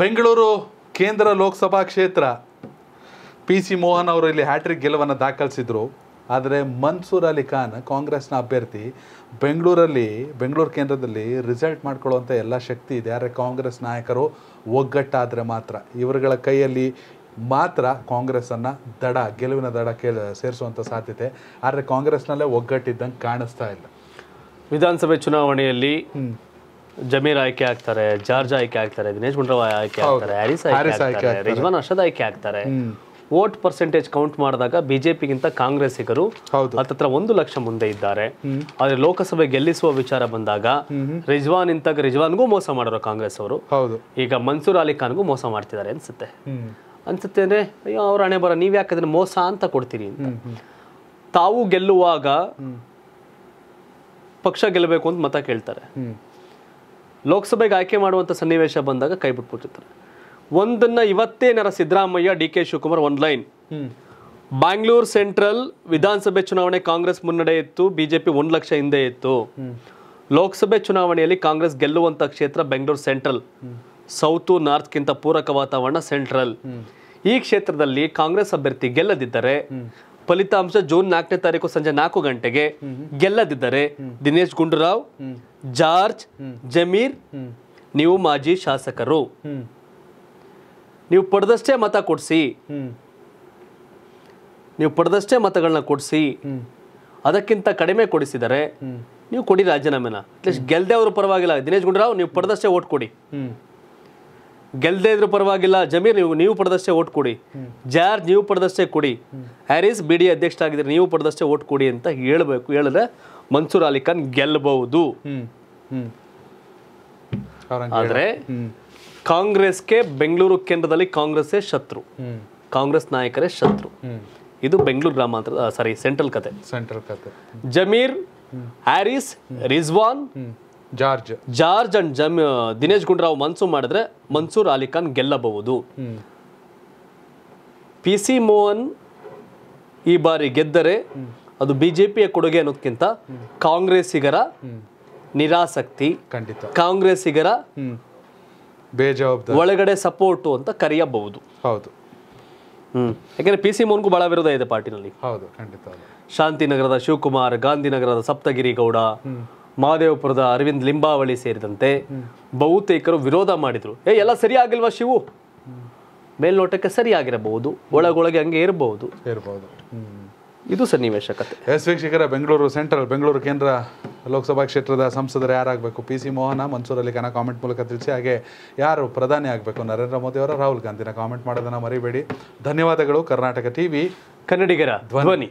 ಬೆಂಗಳೂರು ಕೇಂದ್ರ ಲೋಕಸಭಾ ಕ್ಷೇತ್ರ P C Mohan ಅವರು ಇಲ್ಲಿ ಹ್ಯಾಟ್ರಿಕ್ ಗೆಲುವನ್ನು ದಾಖಲಿಸಿದರು ಆದರೆ ಮನ್ಸೂರ್ ಅಲಿ ಖಾನ್ ಕಾಂಗ್ರೆಸ್ನ ಅಭ್ಯರ್ಥಿ ಬೆಂಗಳೂರಲ್ಲಿ ಬೆಂಗಳೂರು ಕೇಂದ್ರದಲ್ಲಿ ರಿಸಲ್ಟ್ ಮಾಡ್ಕೊಳ್ಳುವಂಥ ಎಲ್ಲ ಶಕ್ತಿ ಇದೆ ಆದರೆ ಕಾಂಗ್ರೆಸ್ ನಾಯಕರು ಒಗ್ಗಟ್ಟಾದರೆ ಮಾತ್ರ ಇವರುಗಳ ಕೈಯಲ್ಲಿ ಮಾತ್ರ ಕಾಂಗ್ರೆಸ್ಸನ್ನು ದಡ ಗೆಲುವಿನ ದಡ ಕೇಳಿ ಸೇರಿಸುವಂಥ ಸಾಧ್ಯತೆ ಆದರೆ ಕಾಂಗ್ರೆಸ್ನಲ್ಲೇ ಒಗ್ಗಟ್ಟಿದ್ದಂಗೆ ಕಾಣಿಸ್ತಾ ಇಲ್ಲ ವಿಧಾನಸಭೆ ಚುನಾವಣೆಯಲ್ಲಿ ಜಮೀರ್ ಆಯ್ಕೆ ಆಗ್ತಾರೆ ಜಾರ್ಜ್ ಆಯ್ಕೆ ಆಗ್ತಾರೆ ದಿನೇಶ್ ಗುಂಡ್ರಾವ್ ಆಯ್ಕೆ ಆಗ್ತಾರೆ ಹ್ಯಾರಿಸ್ ಆಯ್ಕೆ ಆಗ್ತಾರೆ ರಿಜ್ವಾನ್ ಅರ್ಷದ್ ಆಯ್ಕೆ ಆಗ್ತಾರೆ ವೋಟ್ ಪರ್ಸೆಂಟೇಜ್ ಕೌಂಟ್ ಮಾಡಿದಾಗ ಬಿಜೆಪಿಗಿಂತ ಕಾಂಗ್ರೆಸ್ಸಿಗರು ಹತ್ತತ್ರ ಒಂದು ಲಕ್ಷ ಮುಂದೆ ಇದ್ದಾರೆ ಆದ್ರೆ ಲೋಕಸಭೆ ಗೆಲ್ಲಿಸುವ ವಿಚಾರ ಬಂದಾಗ ರಿಜ್ವಾನ್ ಇಂತಾಗ ರಿಜ್ವಾನ್ಗೂ ಮೋಸ ಮಾಡೋರು ಕಾಂಗ್ರೆಸ್ ಅವರು ಈಗ ಮನ್ಸೂರ್ ಅಲಿ ಖಾನ್ಗೂ ಮೋಸ ಮಾಡ್ತಿದ್ದಾರೆ ಅನ್ಸುತ್ತೆ ಅನ್ಸುತ್ತೆ ಅಂದ್ರೆ ಅಯ್ಯೋ ಅವ್ರ ಹಣೆ ಬರ ನೀವ್ ಯಾಕೆ ಅದನ್ನ ಮೋಸ ಅಂತ ಕೊಡ್ತೀರಿ ಅಂತ ತಾವು ಗೆಲ್ಲುವಾಗ ಪಕ್ಷ ಗೆಲ್ಲಬೇಕು ಅಂತ ಮತ ಕೇಳ್ತಾರೆ ಲೋಕಸಭೆಗೆ ಆಯ್ಕೆ ಮಾಡುವಂಥ ಸನ್ನಿವೇಶ ಬಂದಾಗ ಕೈ ಬಿಟ್ಬಿಟ್ಟಿರ್ತಾರೆ ಒಂದನ್ನು ಇವತ್ತೇನಾರ ಸಿದ್ದರಾಮಯ್ಯ ಡಿ ಕೆ ಶಿವಕುಮಾರ್ ಒಂದು ಲೈನ್ ಬ್ಯಾಂಗ್ಳೂರ್ ಸೆಂಟ್ರಲ್ ವಿಧಾನಸಭೆ ಚುನಾವಣೆ ಕಾಂಗ್ರೆಸ್ ಮುನ್ನಡೆ ಇತ್ತು ಬಿಜೆಪಿ ಒಂದು ಲಕ್ಷ ಹಿಂದೆ ಇತ್ತು ಲೋಕಸಭೆ ಚುನಾವಣೆಯಲ್ಲಿ ಕಾಂಗ್ರೆಸ್ ಗೆಲ್ಲುವಂಥ ಕ್ಷೇತ್ರ ಬೆಂಗಳೂರು ಸೆಂಟ್ರಲ್ ಸೌತು ನಾರ್ತ್ಗಿಂತ ಪೂರಕ ವಾತಾವರಣ ಸೆಂಟ್ರಲ್ ಈ ಕ್ಷೇತ್ರದಲ್ಲಿ ಕಾಂಗ್ರೆಸ್ ಅಭ್ಯರ್ಥಿ ಗೆಲ್ಲದಿದ್ದರೆ ಫಲಿತಾಂಶ ಜೂನ್ ನಾಲ್ಕನೇ ತಾರೀಕು ಸಂಜೆ ನಾಲ್ಕು ಗಂಟೆಗೆ ಗೆಲ್ಲದಿದ್ದರೆ ದಿನೇಶ್ ಗುಂಡೂರಾವ್ ಜಾರ್ಜ್ ಜಮೀರ್ ನೀವು ಮಾಜಿ ಶಾಸಕರು ನೀವು ಪಡೆದಷ್ಟೇ ಮತ ಕೊಡಿಸಿ ನೀವು ಪಡೆದಷ್ಟೇ ಮತಗಳನ್ನ ಕೊಡಿಸಿ ಅದಕ್ಕಿಂತ ಕಡಿಮೆ ಕೊಡಿಸಿದರೆ ನೀವು ಕೊಡಿ ರಾಜೀನಾಮೆನ ಗೆಲ್ದೇ ಅವರು ಪರವಾಗಿಲ್ಲ ದಿನೇಶ್ ಗುಂಡೂರಾವ್ ನೀವು ಪಡೆದಷ್ಟೇ ಓಟ್ ಕೊಡಿ ಗೆಲ್ಲದೇ ಇದ್ರೂ ಪರವಾಗಿಲ್ಲ ಜಮೀರ್ ನೀವು ನೀವು ಪಡೆದಷ್ಟೇ ಓಟ್ ಕೊಡಿ ಜಾರ್ ನೀವು ಪಡೆದಷ್ಟೇ ಕೊಡಿ ಹ್ಯಾರಿಸ್ ಬಿ ಡಿ ಆಗಿದ್ರೆ ನೀವು ಪಡೆದಷ್ಟೇ ಓಟ್ ಕೊಡಿ ಅಂತ ಹೇಳಬೇಕು ಹೇಳಿದ್ರೆ ಮನ್ಸೂರ್ ಅಲಿ ಖಾನ್ ಗೆಲ್ಲಬಹುದು ಆದ್ರೆ ಕಾಂಗ್ರೆಸ್ಗೆ ಬೆಂಗಳೂರು ಕೇಂದ್ರದಲ್ಲಿ ಕಾಂಗ್ರೆಸ್ಸೇ ಶತ್ರು ಕಾಂಗ್ರೆಸ್ ನಾಯಕರೇ ಶತ್ರು ಇದು ಬೆಂಗಳೂರು ಗ್ರಾಮಾಂತರ ಸಾರಿ ಸೆಂಟ್ರಲ್ ಕತೆ ಸೆಂಟ್ರಲ್ ಕತೆ ಜಮೀರ್ ಹ್ಯಾರಿಸ್ ರಿಜ್ವಾನ್ ಜಾರ್ಜ್ ಜಾರ್ಜ್ ಅಂಡ್ ಜಮ್ ದಿನೇಶ್ ಗುಂಡ್ರಾವ್ ಮನ್ಸೂರ್ ಮಾಡಿದ್ರೆ ಮನ್ಸೂರ್ ಅಲಿಖಾನ್ ಗೆಲ್ಲಬಹುದು ಪಿ ಸಿ ಮೋಹನ್ ಈ ಬಾರಿ ಗೆದ್ದರೆ ಅದು ಬಿಜೆಪಿಯ ಕೊಡುಗೆ ಅನ್ನೋದಕ್ಕಿಂತ ಕಾಂಗ್ರೆಸ್ಸಿಗರ ನಿರಾಸಕ್ತಿ ಖಂಡಿತ ಕಾಂಗ್ರೆಸ್ಸಿಗರ ಬೇಜವಾಬ್ದಾರಿ ಒಳಗಡೆ ಸಪೋರ್ಟು ಅಂತ ಕರೆಯಬಹುದು ಹೌದು ಹ್ಮ್ ಯಾಕೆಂದ್ರೆ ಪಿ ಸಿ ಮೋಹನ್ಗೂ ಬಹಳ ವಿರೋಧ ಇದೆ ಪಾರ್ಟಿನಲ್ಲಿ ಹೌದು ಖಂಡಿತ ಶಾಂತಿನಗರದ ಶಿವಕುಮಾರ್ ಗಾಂಧಿನಗರದ ಸಪ್ತಗಿರಿ ಗೌಡ ಮಹದೇವಪುರದ ಅರವಿಂದ್ ಲಿಂಬಾವಳಿ ಸೇರಿದಂತೆ ಬಹುತೇಕರು ವಿರೋಧ ಮಾಡಿದರು ಏ ಎಲ್ಲ ಸರಿ ಆಗಿಲ್ವಾ ಶಿವು ಮೇಲ್ನೋಟಕ್ಕೆ ಸರಿಯಾಗಿರಬಹುದು ಒಳಗೊಳಗೆ ಹಂಗೆ ಇರಬಹುದು ಇರಬಹುದು ಇದು ಸನ್ನಿವೇಶ ಕತೆ ಎಸ್ ವೀಕ್ಷಕರ ಬೆಂಗಳೂರು ಸೆಂಟ್ರಲ್ ಬೆಂಗಳೂರು ಕೇಂದ್ರ ಲೋಕಸಭಾ ಕ್ಷೇತ್ರದ ಸಂಸದರು ಯಾರಾಗಬೇಕು ಪಿ ಸಿ ಮೋಹನ ಮನ್ಸೂರ್ ಅಲ್ಲಿ ಕಾಮೆಂಟ್ ಮೂಲಕ ತಿಳಿಸಿ ಹಾಗೆ ಯಾರು ಪ್ರಧಾನಿ ಆಗಬೇಕು ನರೇಂದ್ರ ಮೋದಿ ಅವರ ರಾಹುಲ್ ಗಾಂಧಿನ ಕಾಮೆಂಟ್ ಮಾಡೋದನ್ನು ಮರಿಬೇಡಿ ಧನ್ಯವಾದಗಳು ಕರ್ನಾಟಕ ಟಿವಿ ಕನ್ನಡಿಗರ ಧ್ವನಿ